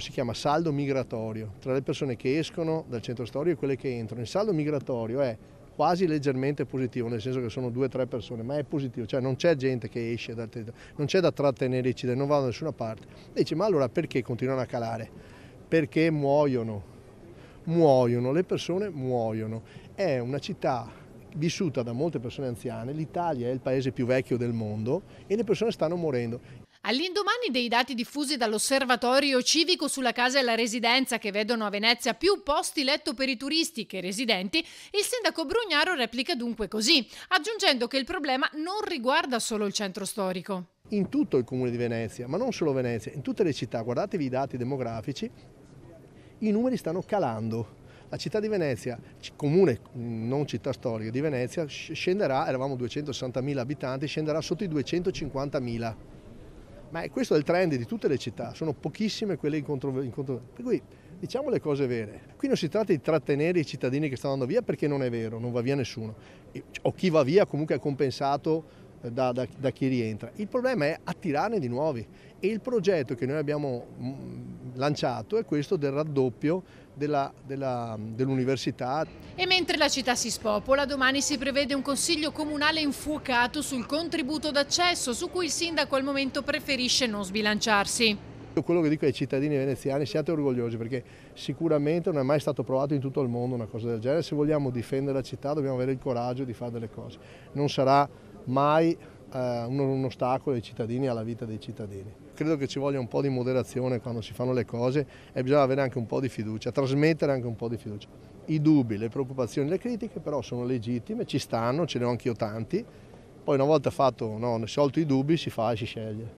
Si chiama saldo migratorio tra le persone che escono dal centro storico e quelle che entrano. Il saldo migratorio è quasi leggermente positivo, nel senso che sono due o tre persone, ma è positivo, cioè non c'è gente che esce dal territorio, non c'è da trattenere i cittadini, non vanno da nessuna parte. E dice ma allora perché continuano a calare? Perché muoiono, muoiono, le persone muoiono. È una città vissuta da molte persone anziane, l'Italia è il paese più vecchio del mondo e le persone stanno morendo. All'indomani dei dati diffusi dall'osservatorio civico sulla casa e la residenza che vedono a Venezia più posti letto per i turisti che residenti, il sindaco Brugnaro replica dunque così, aggiungendo che il problema non riguarda solo il centro storico. In tutto il comune di Venezia, ma non solo Venezia, in tutte le città, guardatevi i dati demografici, i numeri stanno calando la città di Venezia, comune non città storica di Venezia, scenderà, eravamo 260.000 abitanti, scenderà sotto i 250.000. Ma questo è il trend di tutte le città, sono pochissime quelle in controversia. Per cui diciamo le cose vere. Qui non si tratta di trattenere i cittadini che stanno andando via perché non è vero, non va via nessuno. O chi va via comunque è compensato eh, da, da, da chi rientra. Il problema è attirarne di nuovi e il progetto che noi abbiamo mm, lanciato è questo del raddoppio dell'università. Dell e mentre la città si spopola, domani si prevede un consiglio comunale infuocato sul contributo d'accesso su cui il sindaco al momento preferisce non sbilanciarsi. Quello che dico ai cittadini veneziani, siate orgogliosi perché sicuramente non è mai stato provato in tutto il mondo una cosa del genere. Se vogliamo difendere la città dobbiamo avere il coraggio di fare delle cose. Non sarà mai eh, un, un ostacolo ai cittadini e alla vita dei cittadini. Credo che ci voglia un po' di moderazione quando si fanno le cose e bisogna avere anche un po' di fiducia, trasmettere anche un po' di fiducia. I dubbi, le preoccupazioni, le critiche però sono legittime, ci stanno, ce ne ho anch'io tanti, poi una volta fatto, no, sciolto i dubbi si fa e si sceglie.